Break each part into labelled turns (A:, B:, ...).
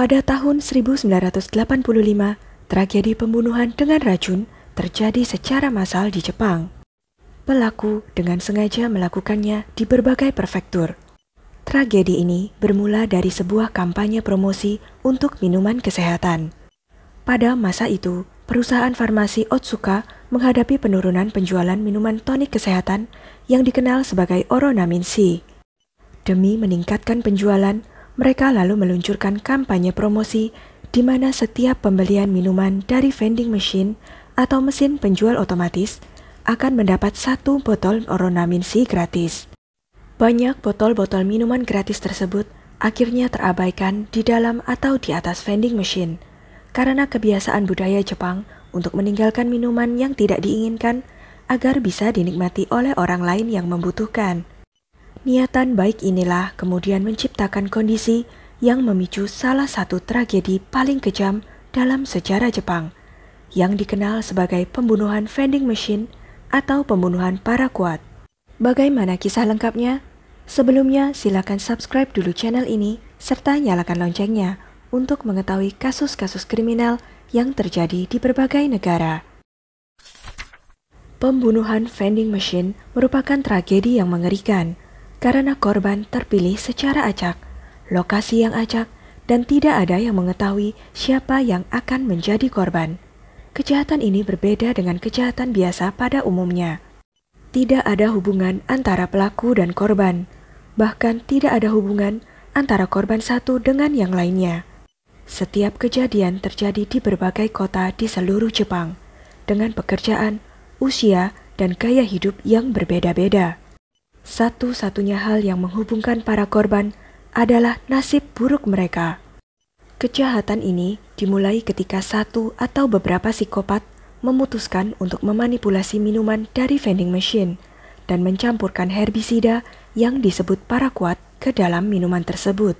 A: Pada tahun 1985, tragedi pembunuhan dengan racun terjadi secara massal di Jepang. Pelaku dengan sengaja melakukannya di berbagai prefektur. Tragedi ini bermula dari sebuah kampanye promosi untuk minuman kesehatan. Pada masa itu, perusahaan farmasi Otsuka menghadapi penurunan penjualan minuman tonik kesehatan yang dikenal sebagai Oronamin C. Demi meningkatkan penjualan, mereka lalu meluncurkan kampanye promosi di mana setiap pembelian minuman dari vending machine atau mesin penjual otomatis akan mendapat satu botol Oronamin C gratis. Banyak botol-botol minuman gratis tersebut akhirnya terabaikan di dalam atau di atas vending machine karena kebiasaan budaya Jepang untuk meninggalkan minuman yang tidak diinginkan agar bisa dinikmati oleh orang lain yang membutuhkan. Niatan baik inilah kemudian menciptakan kondisi yang memicu salah satu tragedi paling kejam dalam sejarah Jepang, yang dikenal sebagai pembunuhan vending machine atau pembunuhan para kuat. Bagaimana kisah lengkapnya? Sebelumnya, silakan subscribe dulu channel ini serta nyalakan loncengnya untuk mengetahui kasus-kasus kriminal yang terjadi di berbagai negara. Pembunuhan vending machine merupakan tragedi yang mengerikan karena korban terpilih secara acak, lokasi yang acak, dan tidak ada yang mengetahui siapa yang akan menjadi korban. Kejahatan ini berbeda dengan kejahatan biasa pada umumnya. Tidak ada hubungan antara pelaku dan korban, bahkan tidak ada hubungan antara korban satu dengan yang lainnya. Setiap kejadian terjadi di berbagai kota di seluruh Jepang, dengan pekerjaan, usia, dan gaya hidup yang berbeda-beda. Satu-satunya hal yang menghubungkan para korban adalah nasib buruk mereka. Kejahatan ini dimulai ketika satu atau beberapa psikopat memutuskan untuk memanipulasi minuman dari vending machine dan mencampurkan herbisida yang disebut parakuat ke dalam minuman tersebut.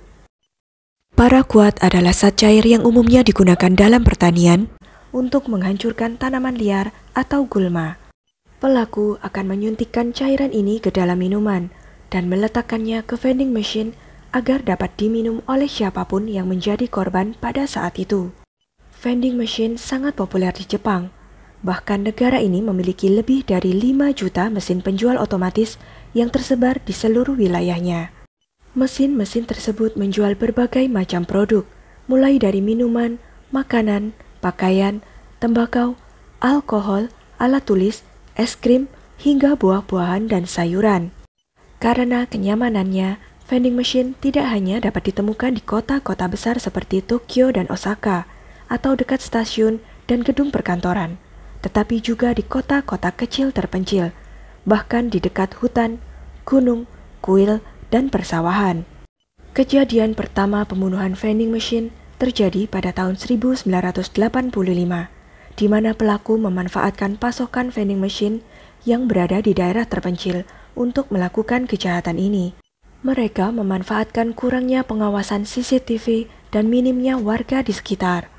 A: Parakuat adalah zat cair yang umumnya digunakan dalam pertanian untuk menghancurkan tanaman liar atau gulma. Pelaku akan menyuntikkan cairan ini ke dalam minuman dan meletakkannya ke vending machine agar dapat diminum oleh siapapun yang menjadi korban pada saat itu. Vending machine sangat populer di Jepang. Bahkan negara ini memiliki lebih dari 5 juta mesin penjual otomatis yang tersebar di seluruh wilayahnya. Mesin-mesin tersebut menjual berbagai macam produk, mulai dari minuman, makanan, pakaian, tembakau, alkohol, alat tulis, es krim, hingga buah-buahan dan sayuran. Karena kenyamanannya, vending machine tidak hanya dapat ditemukan di kota-kota besar seperti Tokyo dan Osaka, atau dekat stasiun dan gedung perkantoran, tetapi juga di kota-kota kecil terpencil, bahkan di dekat hutan, gunung, kuil, dan persawahan. Kejadian pertama pembunuhan vending machine terjadi pada tahun 1985 di mana pelaku memanfaatkan pasokan vending machine yang berada di daerah terpencil untuk melakukan kejahatan ini. Mereka memanfaatkan kurangnya pengawasan CCTV dan minimnya warga di sekitar.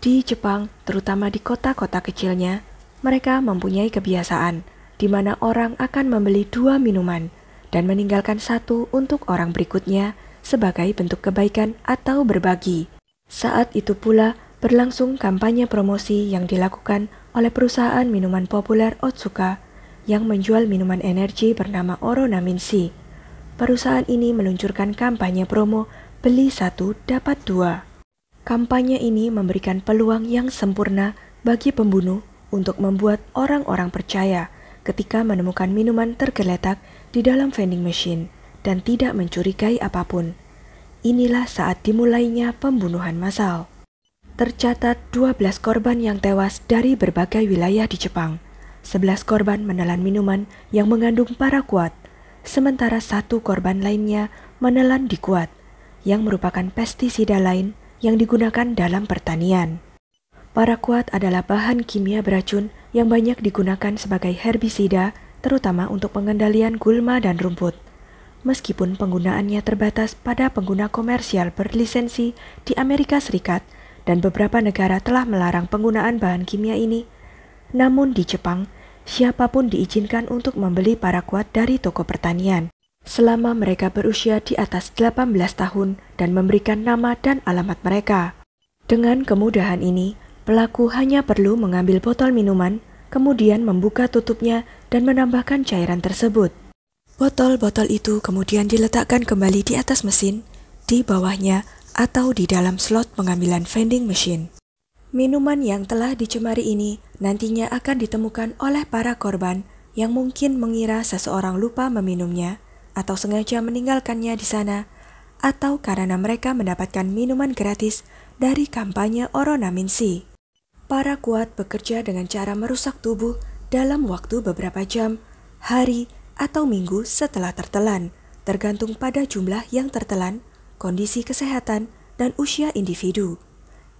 A: Di Jepang, terutama di kota-kota kecilnya, mereka mempunyai kebiasaan di mana orang akan membeli dua minuman dan meninggalkan satu untuk orang berikutnya sebagai bentuk kebaikan atau berbagi. Saat itu pula, berlangsung kampanye promosi yang dilakukan oleh perusahaan minuman populer Otsuka yang menjual minuman energi bernama Oronamin C. Perusahaan ini meluncurkan kampanye promo beli satu dapat dua. Kampanye ini memberikan peluang yang sempurna bagi pembunuh untuk membuat orang-orang percaya ketika menemukan minuman tergeletak di dalam vending machine dan tidak mencurigai apapun. Inilah saat dimulainya pembunuhan massal tercatat 12 korban yang tewas dari berbagai wilayah di Jepang. 11 korban menelan minuman yang mengandung para kuat, sementara satu korban lainnya menelan dikuat, yang merupakan pestisida lain yang digunakan dalam pertanian. Para kuat adalah bahan kimia beracun yang banyak digunakan sebagai herbisida, terutama untuk pengendalian gulma dan rumput. Meskipun penggunaannya terbatas pada pengguna komersial berlisensi di Amerika Serikat, dan beberapa negara telah melarang penggunaan bahan kimia ini. Namun di Jepang, siapapun diizinkan untuk membeli paraquat dari toko pertanian selama mereka berusia di atas 18 tahun dan memberikan nama dan alamat mereka. Dengan kemudahan ini, pelaku hanya perlu mengambil botol minuman, kemudian membuka tutupnya dan menambahkan cairan tersebut. Botol-botol itu kemudian diletakkan kembali di atas mesin, di bawahnya atau di dalam slot pengambilan vending machine. Minuman yang telah dicemari ini nantinya akan ditemukan oleh para korban yang mungkin mengira seseorang lupa meminumnya atau sengaja meninggalkannya di sana atau karena mereka mendapatkan minuman gratis dari kampanye Oronamin C. Para kuat bekerja dengan cara merusak tubuh dalam waktu beberapa jam, hari, atau minggu setelah tertelan, tergantung pada jumlah yang tertelan kondisi kesehatan, dan usia individu.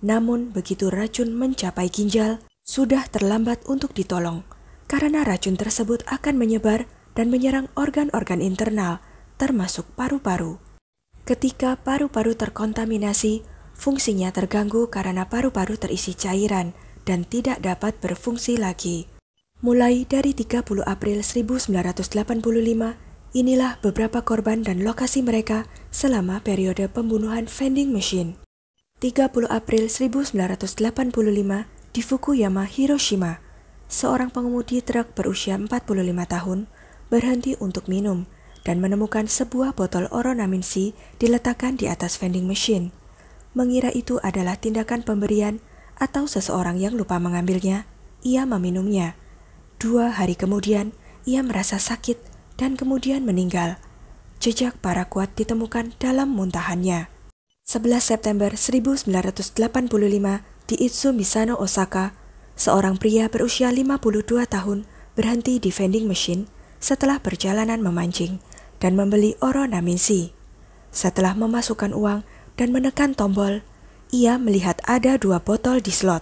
A: Namun, begitu racun mencapai ginjal, sudah terlambat untuk ditolong karena racun tersebut akan menyebar dan menyerang organ-organ internal, termasuk paru-paru. Ketika paru-paru terkontaminasi, fungsinya terganggu karena paru-paru terisi cairan dan tidak dapat berfungsi lagi. Mulai dari 30 April 1985 Inilah beberapa korban dan lokasi mereka selama periode pembunuhan vending machine. 30 April 1985 di Fukuyama, Hiroshima, seorang pengemudi truk berusia 45 tahun berhenti untuk minum dan menemukan sebuah botol Oronamin C diletakkan di atas vending machine. Mengira itu adalah tindakan pemberian atau seseorang yang lupa mengambilnya, ia meminumnya. Dua hari kemudian, ia merasa sakit dan kemudian meninggal. Jejak para kuat ditemukan dalam muntahannya. 11 September 1985 di Itsu Misano, Osaka, seorang pria berusia 52 tahun berhenti di vending machine setelah perjalanan memancing dan membeli oro naminsi. Setelah memasukkan uang dan menekan tombol, ia melihat ada dua botol di slot.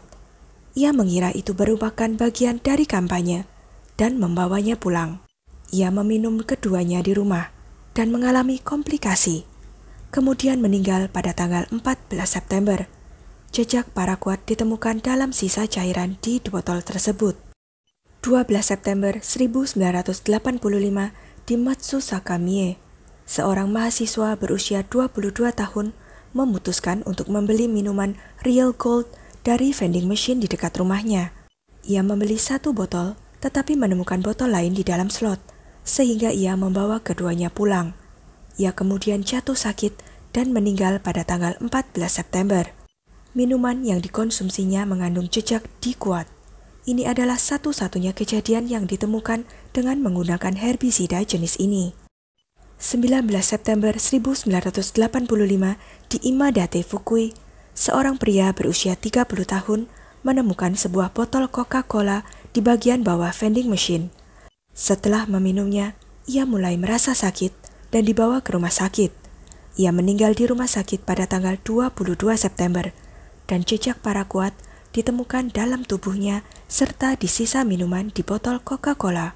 A: Ia mengira itu merupakan bagian dari kampanye dan membawanya pulang. Ia meminum keduanya di rumah dan mengalami komplikasi. Kemudian meninggal pada tanggal 14 September. Jejak kuat ditemukan dalam sisa cairan di botol tersebut. 12 September 1985 di Matsusaka Mie, seorang mahasiswa berusia 22 tahun memutuskan untuk membeli minuman Real Gold dari vending machine di dekat rumahnya. Ia membeli satu botol, tetapi menemukan botol lain di dalam slot – sehingga ia membawa keduanya pulang. Ia kemudian jatuh sakit dan meninggal pada tanggal 14 September. Minuman yang dikonsumsinya mengandung jejak dikuat. Ini adalah satu-satunya kejadian yang ditemukan dengan menggunakan herbisida jenis ini. 19 September 1985 di Imadate Fukui, seorang pria berusia 30 tahun menemukan sebuah botol Coca-Cola di bagian bawah vending machine. Setelah meminumnya, ia mulai merasa sakit dan dibawa ke rumah sakit. Ia meninggal di rumah sakit pada tanggal 22 September dan jejak para kuat ditemukan dalam tubuhnya serta di sisa minuman di botol Coca-Cola.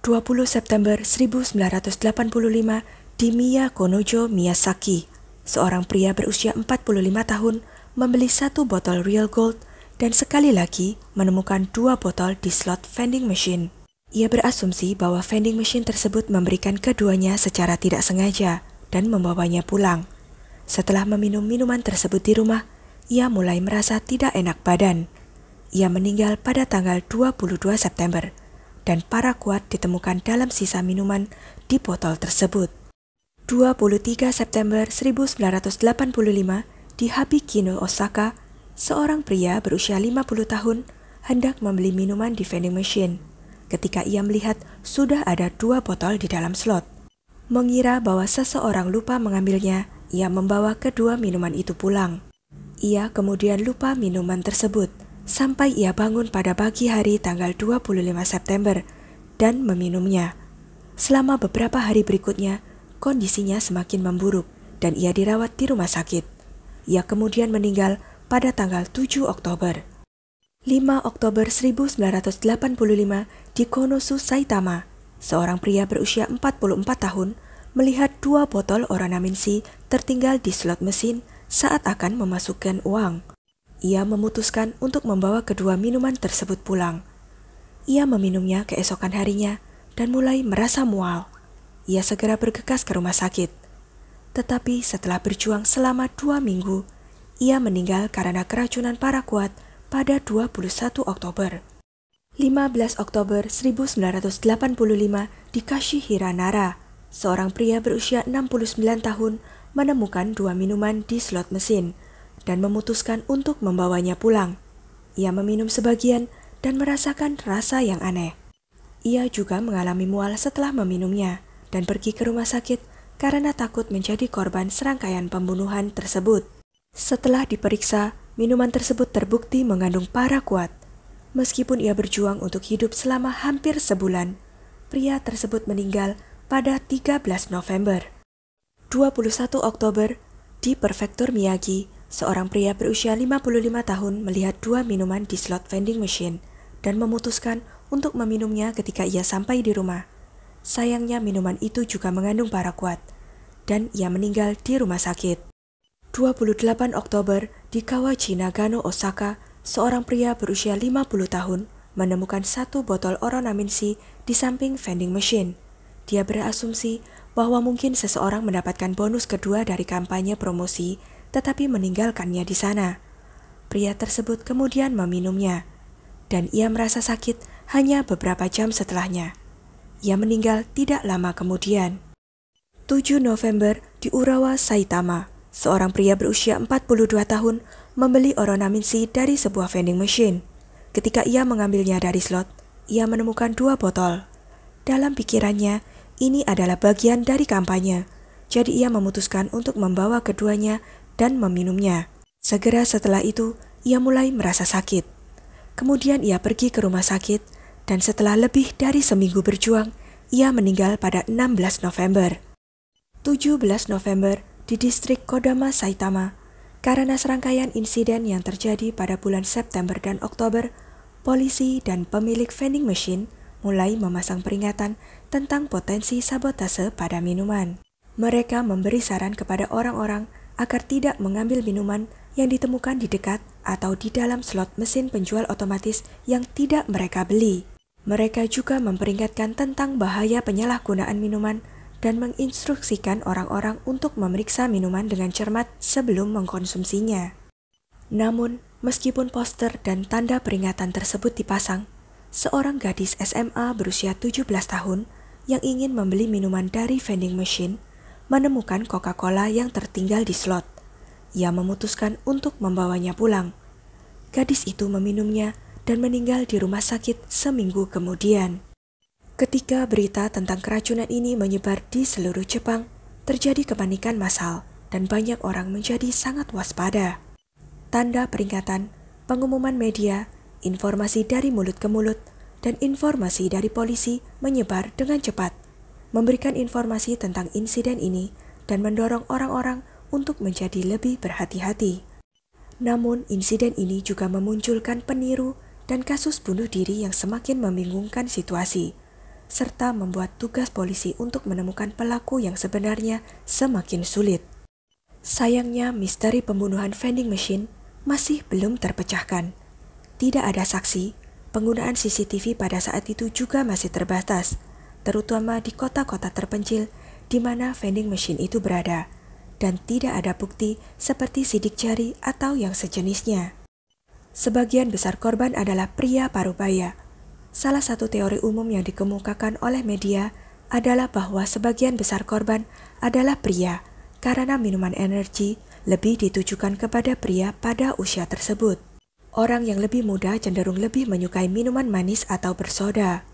A: 20 September 1985 di Miya Konojo Miyazaki, seorang pria berusia 45 tahun membeli satu botol Real Gold dan sekali lagi menemukan dua botol di slot vending machine. Ia berasumsi bahwa vending machine tersebut memberikan keduanya secara tidak sengaja dan membawanya pulang. Setelah meminum minuman tersebut di rumah, ia mulai merasa tidak enak badan. Ia meninggal pada tanggal 22 September dan para kuat ditemukan dalam sisa minuman di botol tersebut. 23 September 1985 di Habikino, Osaka, seorang pria berusia 50 tahun hendak membeli minuman di vending machine ketika ia melihat sudah ada dua botol di dalam slot. Mengira bahwa seseorang lupa mengambilnya, ia membawa kedua minuman itu pulang. Ia kemudian lupa minuman tersebut sampai ia bangun pada pagi hari tanggal 25 September dan meminumnya. Selama beberapa hari berikutnya, kondisinya semakin memburuk dan ia dirawat di rumah sakit. Ia kemudian meninggal pada tanggal 7 Oktober. 5 Oktober 1985 di Konosu, Saitama, seorang pria berusia 44 tahun melihat dua botol oranaminsi tertinggal di slot mesin saat akan memasukkan uang. Ia memutuskan untuk membawa kedua minuman tersebut pulang. Ia meminumnya keesokan harinya dan mulai merasa mual. Ia segera bergegas ke rumah sakit. Tetapi setelah berjuang selama dua minggu, ia meninggal karena keracunan para kuat pada 21 Oktober. 15 Oktober 1985 di Kashihiranara, seorang pria berusia 69 tahun menemukan dua minuman di slot mesin dan memutuskan untuk membawanya pulang. Ia meminum sebagian dan merasakan rasa yang aneh. Ia juga mengalami mual setelah meminumnya dan pergi ke rumah sakit karena takut menjadi korban serangkaian pembunuhan tersebut. Setelah diperiksa, Minuman tersebut terbukti mengandung para kuat. Meskipun ia berjuang untuk hidup selama hampir sebulan, pria tersebut meninggal pada 13 November. 21 Oktober, di Prefektur Miyagi, seorang pria berusia 55 tahun melihat dua minuman di slot vending machine dan memutuskan untuk meminumnya ketika ia sampai di rumah. Sayangnya minuman itu juga mengandung parakuat, dan ia meninggal di rumah sakit. 28 Oktober di Kawaji Nagano, Osaka, seorang pria berusia 50 tahun menemukan satu botol Oronamin C di samping vending machine. Dia berasumsi bahwa mungkin seseorang mendapatkan bonus kedua dari kampanye promosi tetapi meninggalkannya di sana. Pria tersebut kemudian meminumnya dan ia merasa sakit hanya beberapa jam setelahnya. Ia meninggal tidak lama kemudian. 7 November di Urawa, Saitama seorang pria berusia 42 tahun membeli Orona Minsi dari sebuah vending machine. Ketika ia mengambilnya dari slot, ia menemukan dua botol. Dalam pikirannya, ini adalah bagian dari kampanye. Jadi ia memutuskan untuk membawa keduanya dan meminumnya. Segera setelah itu, ia mulai merasa sakit. Kemudian ia pergi ke rumah sakit dan setelah lebih dari seminggu berjuang, ia meninggal pada 16 November. 17 November, di distrik Kodama, Saitama. Karena serangkaian insiden yang terjadi pada bulan September dan Oktober, polisi dan pemilik vending machine mulai memasang peringatan tentang potensi sabotase pada minuman. Mereka memberi saran kepada orang-orang agar tidak mengambil minuman yang ditemukan di dekat atau di dalam slot mesin penjual otomatis yang tidak mereka beli. Mereka juga memperingatkan tentang bahaya penyalahgunaan minuman dan menginstruksikan orang-orang untuk memeriksa minuman dengan cermat sebelum mengkonsumsinya. Namun, meskipun poster dan tanda peringatan tersebut dipasang, seorang gadis SMA berusia 17 tahun yang ingin membeli minuman dari vending machine menemukan Coca-Cola yang tertinggal di slot. Ia memutuskan untuk membawanya pulang. Gadis itu meminumnya dan meninggal di rumah sakit seminggu kemudian. Ketika berita tentang keracunan ini menyebar di seluruh Jepang, terjadi kepanikan massal dan banyak orang menjadi sangat waspada. Tanda peringatan, pengumuman media, informasi dari mulut ke mulut, dan informasi dari polisi menyebar dengan cepat, memberikan informasi tentang insiden ini dan mendorong orang-orang untuk menjadi lebih berhati-hati. Namun, insiden ini juga memunculkan peniru dan kasus bunuh diri yang semakin membingungkan situasi serta membuat tugas polisi untuk menemukan pelaku yang sebenarnya semakin sulit. Sayangnya, misteri pembunuhan vending machine masih belum terpecahkan. Tidak ada saksi, penggunaan CCTV pada saat itu juga masih terbatas, terutama di kota-kota terpencil di mana vending machine itu berada, dan tidak ada bukti seperti sidik jari atau yang sejenisnya. Sebagian besar korban adalah pria parubaya Salah satu teori umum yang dikemukakan oleh media adalah bahwa sebagian besar korban adalah pria karena minuman energi lebih ditujukan kepada pria pada usia tersebut. Orang yang lebih muda cenderung lebih menyukai minuman manis atau bersoda.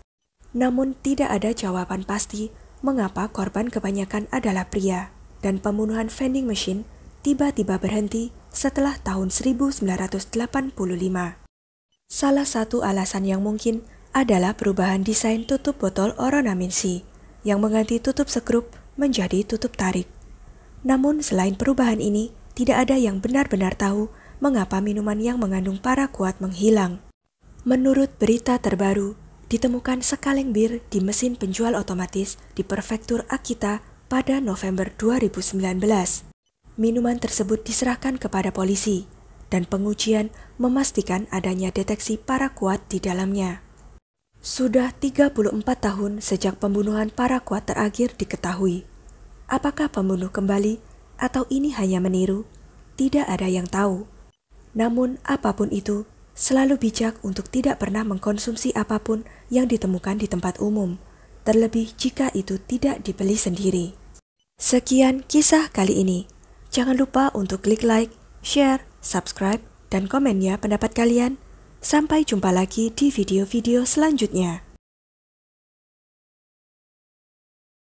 A: Namun tidak ada jawaban pasti mengapa korban kebanyakan adalah pria dan pembunuhan vending machine tiba-tiba berhenti setelah tahun 1985. Salah satu alasan yang mungkin adalah perubahan desain tutup botol Oronamin C yang mengganti tutup sekrup menjadi tutup tarik. Namun selain perubahan ini, tidak ada yang benar-benar tahu mengapa minuman yang mengandung para menghilang. Menurut berita terbaru, ditemukan sekaleng bir di mesin penjual otomatis di prefektur Akita pada November 2019. Minuman tersebut diserahkan kepada polisi, dan pengujian memastikan adanya deteksi para di dalamnya. Sudah 34 tahun sejak pembunuhan para kuat terakhir diketahui. Apakah pembunuh kembali atau ini hanya meniru? Tidak ada yang tahu. Namun apapun itu, selalu bijak untuk tidak pernah mengkonsumsi apapun yang ditemukan di tempat umum, terlebih jika itu tidak dibeli sendiri. Sekian kisah kali ini. Jangan lupa untuk klik like, share, subscribe, dan komennya pendapat kalian. Sampai jumpa lagi di video-video selanjutnya.